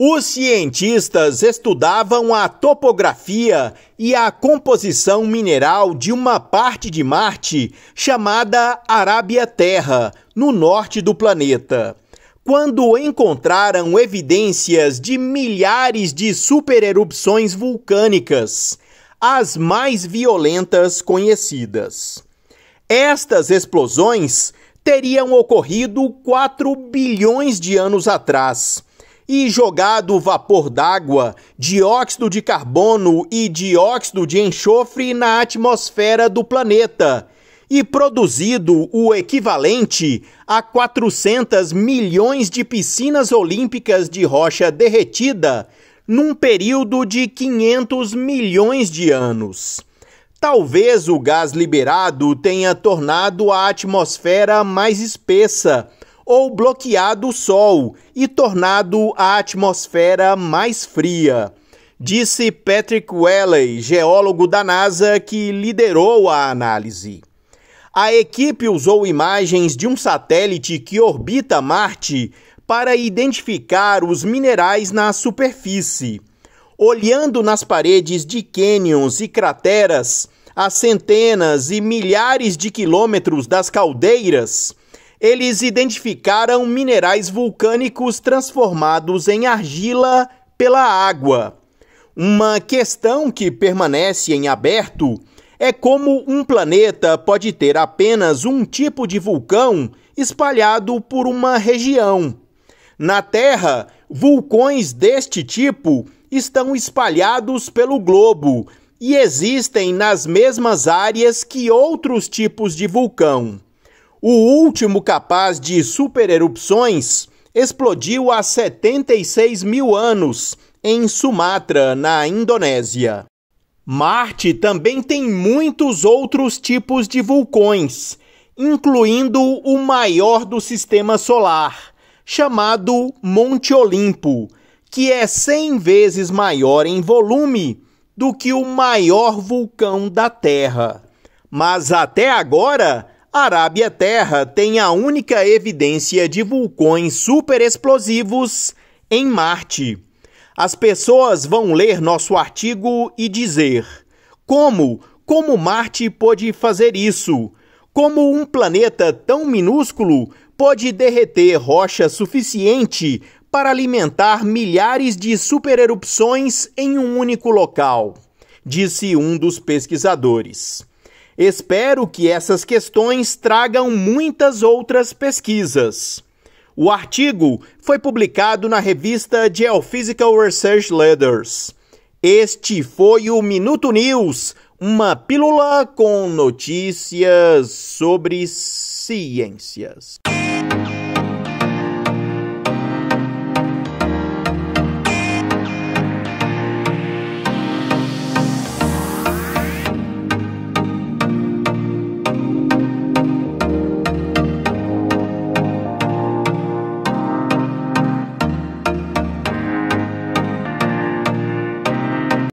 Os cientistas estudavam a topografia e a composição mineral de uma parte de Marte chamada Arábia Terra, no norte do planeta. Quando encontraram evidências de milhares de supererupções vulcânicas, as mais violentas conhecidas. Estas explosões teriam ocorrido 4 bilhões de anos atrás e jogado vapor d'água, dióxido de carbono e dióxido de enxofre na atmosfera do planeta e produzido o equivalente a 400 milhões de piscinas olímpicas de rocha derretida num período de 500 milhões de anos. Talvez o gás liberado tenha tornado a atmosfera mais espessa ou bloqueado o Sol e tornado a atmosfera mais fria. Disse Patrick Welley, geólogo da NASA que liderou a análise. A equipe usou imagens de um satélite que orbita Marte para identificar os minerais na superfície. Olhando nas paredes de cânions e crateras, a centenas e milhares de quilômetros das caldeiras, eles identificaram minerais vulcânicos transformados em argila pela água. Uma questão que permanece em aberto é como um planeta pode ter apenas um tipo de vulcão espalhado por uma região. Na Terra, vulcões deste tipo estão espalhados pelo globo e existem nas mesmas áreas que outros tipos de vulcão. O último capaz de supererupções explodiu há 76 mil anos em Sumatra, na Indonésia. Marte também tem muitos outros tipos de vulcões, incluindo o maior do sistema solar, chamado Monte Olimpo, que é 100 vezes maior em volume do que o maior vulcão da Terra. Mas até agora, Arábia Terra tem a única evidência de vulcões superexplosivos em Marte. As pessoas vão ler nosso artigo e dizer: como? Como Marte pôde fazer isso? Como um planeta tão minúsculo pode derreter rocha suficiente para alimentar milhares de supererupções em um único local? Disse um dos pesquisadores. Espero que essas questões tragam muitas outras pesquisas. O artigo foi publicado na revista Geophysical Research Letters. Este foi o Minuto News, uma pílula com notícias sobre ciências.